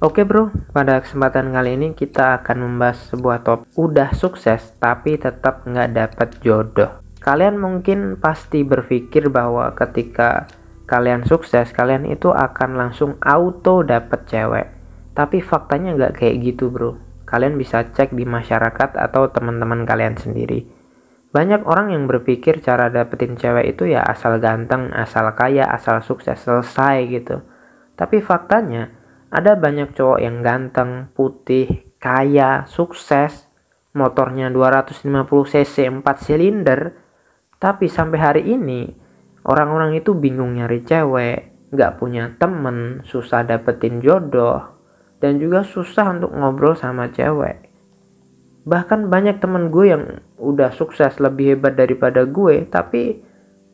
Oke bro, pada kesempatan kali ini kita akan membahas sebuah top udah sukses tapi tetap nggak dapat jodoh. Kalian mungkin pasti berpikir bahwa ketika kalian sukses, kalian itu akan langsung auto dapat cewek. Tapi faktanya nggak kayak gitu bro. Kalian bisa cek di masyarakat atau teman-teman kalian sendiri. Banyak orang yang berpikir cara dapetin cewek itu ya asal ganteng, asal kaya, asal sukses, selesai gitu. Tapi faktanya, ada banyak cowok yang ganteng, putih, kaya, sukses, motornya 250 cc 4 silinder, tapi sampai hari ini orang-orang itu bingung nyari cewek, nggak punya temen, susah dapetin jodoh, dan juga susah untuk ngobrol sama cewek. Bahkan banyak temen gue yang udah sukses lebih hebat daripada gue, tapi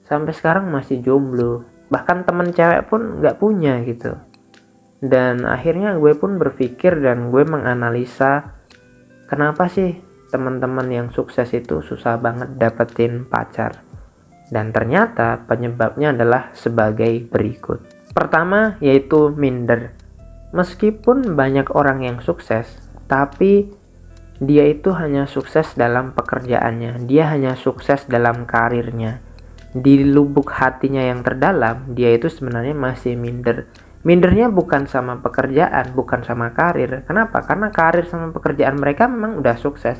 sampai sekarang masih jomblo. Bahkan temen cewek pun nggak punya gitu dan akhirnya gue pun berpikir dan gue menganalisa kenapa sih teman-teman yang sukses itu susah banget dapetin pacar dan ternyata penyebabnya adalah sebagai berikut pertama yaitu minder meskipun banyak orang yang sukses tapi dia itu hanya sukses dalam pekerjaannya dia hanya sukses dalam karirnya di lubuk hatinya yang terdalam dia itu sebenarnya masih minder Mindernya bukan sama pekerjaan, bukan sama karir. Kenapa? Karena karir sama pekerjaan mereka memang udah sukses.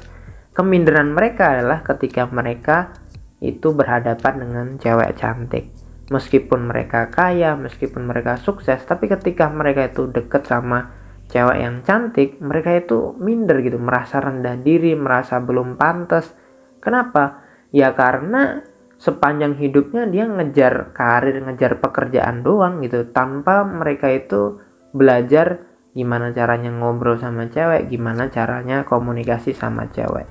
Keminderan mereka adalah ketika mereka itu berhadapan dengan cewek cantik. Meskipun mereka kaya, meskipun mereka sukses, tapi ketika mereka itu deket sama cewek yang cantik, mereka itu minder gitu, merasa rendah diri, merasa belum pantas. Kenapa? Ya karena sepanjang hidupnya dia ngejar karir, ngejar pekerjaan doang gitu, tanpa mereka itu belajar gimana caranya ngobrol sama cewek, gimana caranya komunikasi sama cewek.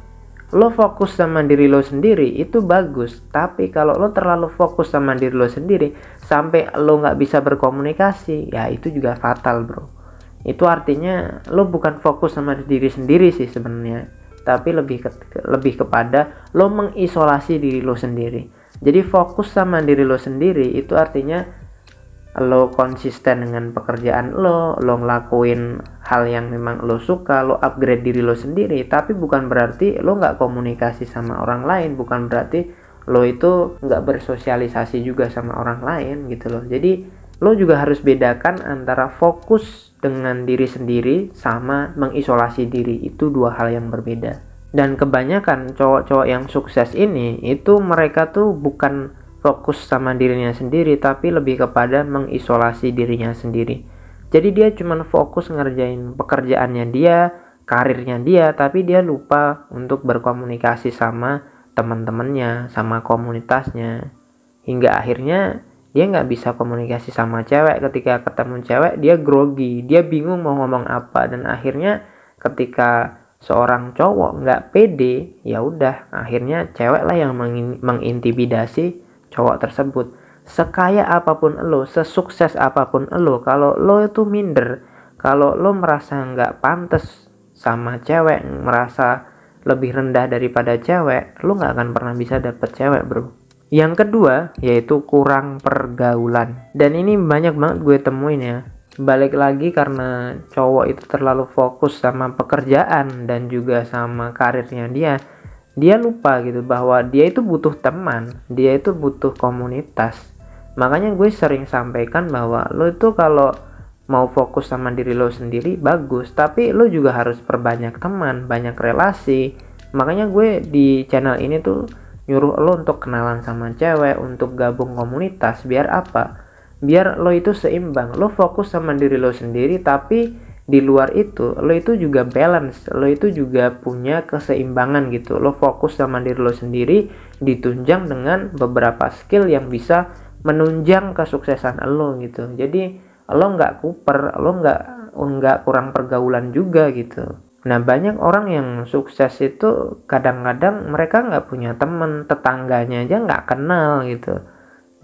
Lo fokus sama diri lo sendiri itu bagus, tapi kalau lo terlalu fokus sama diri lo sendiri sampai lo nggak bisa berkomunikasi, ya itu juga fatal bro. Itu artinya lo bukan fokus sama diri sendiri sih sebenarnya, tapi lebih ke, lebih kepada lo mengisolasi diri lo sendiri jadi fokus sama diri lo sendiri itu artinya lo konsisten dengan pekerjaan lo, lo ngelakuin hal yang memang lo suka, lo upgrade diri lo sendiri, tapi bukan berarti lo nggak komunikasi sama orang lain, bukan berarti lo itu nggak bersosialisasi juga sama orang lain gitu loh. Jadi lo juga harus bedakan antara fokus dengan diri sendiri sama mengisolasi diri itu dua hal yang berbeda dan kebanyakan cowok-cowok yang sukses ini itu mereka tuh bukan fokus sama dirinya sendiri tapi lebih kepada mengisolasi dirinya sendiri jadi dia cuma fokus ngerjain pekerjaannya dia karirnya dia tapi dia lupa untuk berkomunikasi sama teman-temannya sama komunitasnya hingga akhirnya dia nggak bisa komunikasi sama cewek ketika ketemu cewek dia grogi dia bingung mau ngomong apa dan akhirnya ketika seorang cowok nggak pede ya udah akhirnya cewek lah yang mengintimidasi cowok tersebut sekaya apapun lo sesukses apapun lo kalau lo itu minder kalau lo merasa nggak pantas sama cewek merasa lebih rendah daripada cewek lo nggak akan pernah bisa dapet cewek bro yang kedua yaitu kurang pergaulan dan ini banyak banget gue temuin ya balik lagi karena cowok itu terlalu fokus sama pekerjaan dan juga sama karirnya dia dia lupa gitu bahwa dia itu butuh teman dia itu butuh komunitas makanya gue sering sampaikan bahwa lo itu kalau mau fokus sama diri lo sendiri bagus tapi lo juga harus perbanyak teman banyak relasi makanya gue di channel ini tuh nyuruh lo untuk kenalan sama cewek untuk gabung komunitas biar apa biar lo itu seimbang lo fokus sama diri lo sendiri tapi di luar itu lo itu juga balance lo itu juga punya keseimbangan gitu lo fokus sama diri lo sendiri ditunjang dengan beberapa skill yang bisa menunjang kesuksesan lo gitu jadi lo nggak kuper lo nggak nggak kurang pergaulan juga gitu nah banyak orang yang sukses itu kadang-kadang mereka nggak punya temen tetangganya aja nggak kenal gitu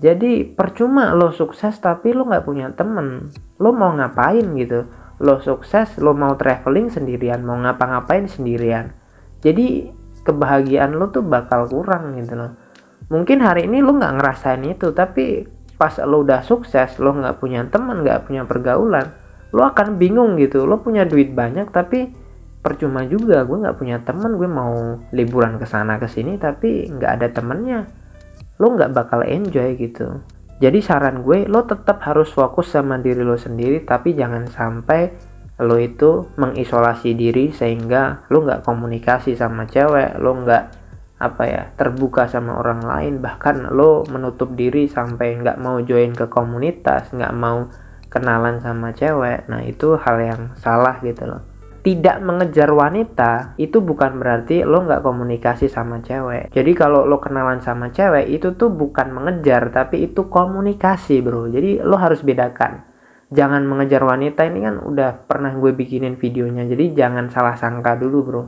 jadi percuma lo sukses tapi lo nggak punya temen lo mau ngapain gitu lo sukses lo mau traveling sendirian mau ngapa-ngapain sendirian jadi kebahagiaan lo tuh bakal kurang gitu loh mungkin hari ini lo nggak ngerasain itu tapi pas lo udah sukses lo nggak punya temen, nggak punya pergaulan lo akan bingung gitu lo punya duit banyak tapi percuma juga gue nggak punya temen gue mau liburan ke sana ke sini tapi nggak ada temennya lo nggak bakal enjoy gitu jadi saran gue lo tetap harus fokus sama diri lo sendiri tapi jangan sampai lo itu mengisolasi diri sehingga lo nggak komunikasi sama cewek lo nggak apa ya terbuka sama orang lain bahkan lo menutup diri sampai nggak mau join ke komunitas nggak mau kenalan sama cewek nah itu hal yang salah gitu loh tidak mengejar wanita itu bukan berarti lo nggak komunikasi sama cewek jadi kalau lo kenalan sama cewek itu tuh bukan mengejar tapi itu komunikasi bro jadi lo harus bedakan jangan mengejar wanita ini kan udah pernah gue bikinin videonya jadi jangan salah sangka dulu bro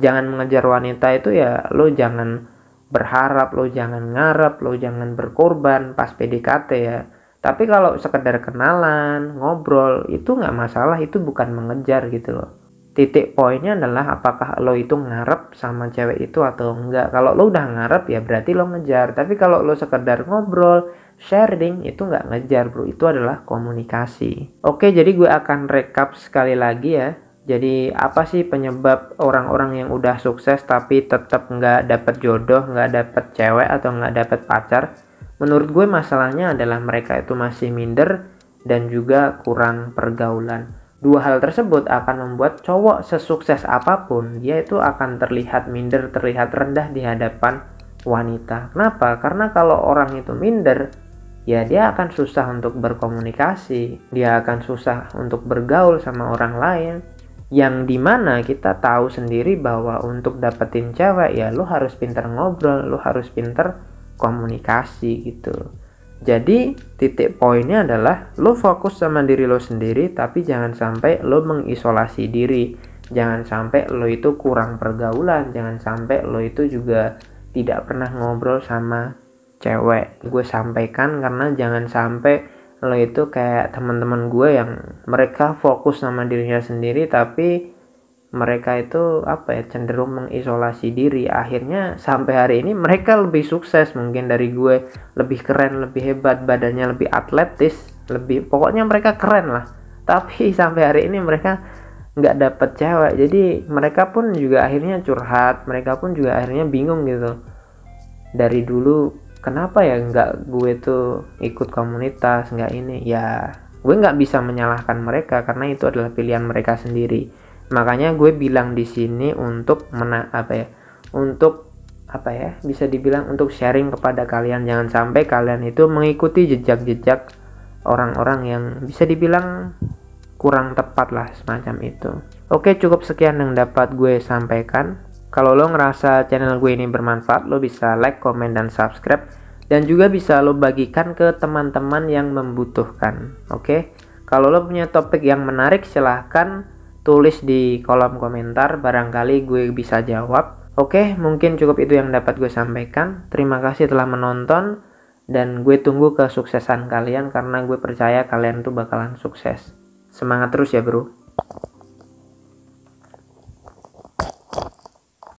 jangan mengejar wanita itu ya lo jangan berharap lo jangan ngarep lo jangan berkorban pas PDKT ya tapi kalau sekedar kenalan ngobrol itu nggak masalah itu bukan mengejar gitu loh titik poinnya adalah apakah lo itu ngarep sama cewek itu atau enggak kalau lo udah ngarep ya berarti lo ngejar tapi kalau lo sekedar ngobrol sharing itu nggak ngejar bro itu adalah komunikasi oke jadi gue akan rekap sekali lagi ya jadi apa sih penyebab orang-orang yang udah sukses tapi tetap nggak dapet jodoh, nggak dapet cewek atau nggak dapet pacar? Menurut gue masalahnya adalah mereka itu masih minder dan juga kurang pergaulan. Dua hal tersebut akan membuat cowok sesukses apapun, dia itu akan terlihat minder, terlihat rendah di hadapan wanita. Kenapa? Karena kalau orang itu minder, ya dia akan susah untuk berkomunikasi, dia akan susah untuk bergaul sama orang lain. Yang dimana kita tahu sendiri bahwa untuk dapetin cewek ya lu harus pinter ngobrol, lu harus pinter komunikasi gitu. Jadi titik poinnya adalah lo fokus sama diri lo sendiri tapi jangan sampai lo mengisolasi diri. Jangan sampai lo itu kurang pergaulan, jangan sampai lo itu juga tidak pernah ngobrol sama cewek. Gue sampaikan karena jangan sampai lo itu kayak teman-teman gue yang mereka fokus sama dirinya sendiri tapi mereka itu apa ya cenderung mengisolasi diri akhirnya sampai hari ini mereka lebih sukses mungkin dari gue lebih keren lebih hebat badannya lebih atletis lebih pokoknya mereka keren lah tapi sampai hari ini mereka nggak dapet cewek jadi mereka pun juga akhirnya curhat mereka pun juga akhirnya bingung gitu dari dulu kenapa ya nggak gue tuh ikut komunitas nggak ini ya gue nggak bisa menyalahkan mereka karena itu adalah pilihan mereka sendiri makanya gue bilang di sini untuk mena apa ya untuk apa ya bisa dibilang untuk sharing kepada kalian jangan sampai kalian itu mengikuti jejak-jejak orang-orang yang bisa dibilang kurang tepat lah semacam itu oke cukup sekian yang dapat gue sampaikan kalau lo ngerasa channel gue ini bermanfaat lo bisa like comment dan subscribe dan juga bisa lo bagikan ke teman-teman yang membutuhkan oke kalau lo punya topik yang menarik silahkan tulis di kolom komentar, barangkali gue bisa jawab. Oke, mungkin cukup itu yang dapat gue sampaikan. Terima kasih telah menonton, dan gue tunggu kesuksesan kalian karena gue percaya kalian tuh bakalan sukses. Semangat terus ya, bro!